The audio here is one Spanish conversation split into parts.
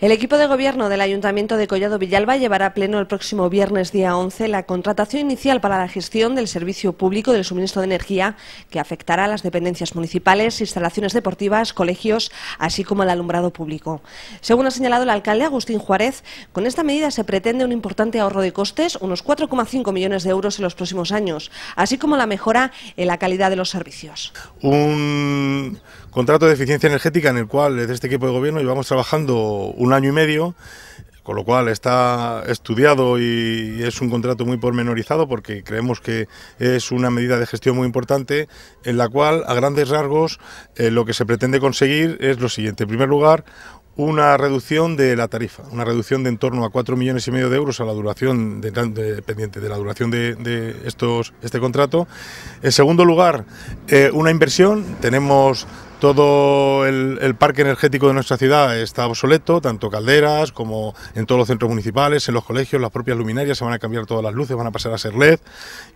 El equipo de gobierno del Ayuntamiento de Collado Villalba llevará a pleno el próximo viernes día 11 la contratación inicial para la gestión del servicio público del suministro de energía que afectará a las dependencias municipales, instalaciones deportivas, colegios, así como el alumbrado público. Según ha señalado el alcalde Agustín Juárez, con esta medida se pretende un importante ahorro de costes, unos 4,5 millones de euros en los próximos años, así como la mejora en la calidad de los servicios. Un contrato de eficiencia energética en el cual desde este equipo de gobierno llevamos trabajando un año y medio, con lo cual está estudiado y es un contrato muy pormenorizado porque creemos que es una medida de gestión muy importante en la cual a grandes rasgos eh, lo que se pretende conseguir es lo siguiente. En primer lugar, una reducción de la tarifa, una reducción de en torno a 4 millones y medio de euros a la duración de, pendiente de la duración de, estos, este contrato. En segundo lugar, eh, una inversión. Tenemos todo el, parque energético de nuestra ciudad está obsoleto, tanto calderas como en todos los centros municipales, en los colegios, las propias luminarias, se van a cambiar todas las luces, van a pasar a ser LED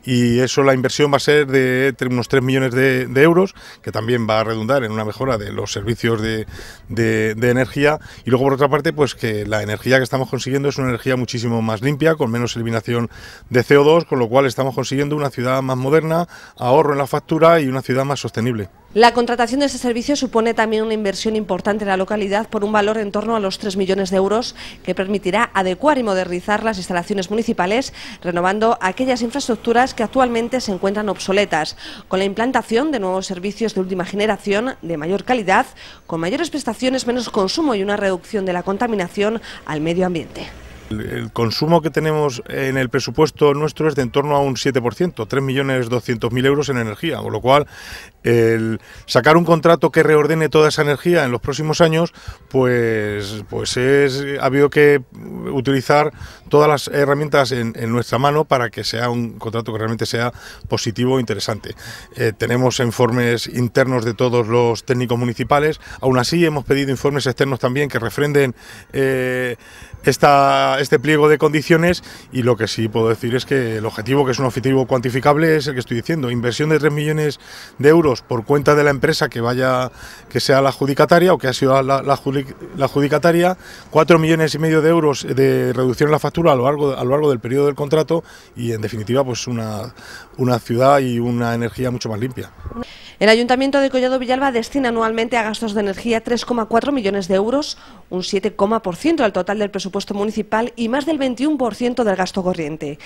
y eso la inversión va a ser de unos 3 millones de, euros, que también va a redundar en una mejora de los servicios de, de, energía y luego por otra parte pues que la energía que estamos consiguiendo es una energía muchísimo más limpia, con menos eliminación de CO2, con lo cual estamos consiguiendo una ciudad más moderna, ahorro en la factura y una ciudad más sostenible. La contratación de este servicio supone también una inversión importante en la localidad por un valor en torno a los 3 millones de euros que permitirá adecuar y modernizar las instalaciones municipales, renovando aquellas infraestructuras que actualmente se encuentran obsoletas, con la implantación de nuevos servicios de última generación, de mayor calidad, con mayores prestaciones, menos consumo y una reducción de la contaminación al medio ambiente. El consumo que tenemos en el presupuesto nuestro es de en torno a un 7%, 3.200.000 euros en energía, con lo cual el sacar un contrato que reordene toda esa energía en los próximos años, pues, pues ha habido que utilizar todas las herramientas en, nuestra mano para que sea un contrato que realmente sea positivo e interesante. Eh, tenemos informes internos de todos los técnicos municipales, aún así hemos pedido informes externos también que refrenden eh, esta, este pliego de condiciones y lo que sí puedo decir es que el objetivo, que es un objetivo cuantificable, es el que estoy diciendo, inversión de 3 millones de euros por cuenta de la empresa que vaya, que sea la adjudicataria o que ha sido la, la, adjudicataria, 4 millones y medio de euros de reducción en la factura a lo largo, a lo largo del periodo del contrato y en definitiva pues una, una ciudad y una energía mucho más limpia. El Ayuntamiento de Collado Villalba destina anualmente a gastos de energía 3,4 millones de euros, un 7,% del total del presupuesto municipal y más del 21% del gasto corriente.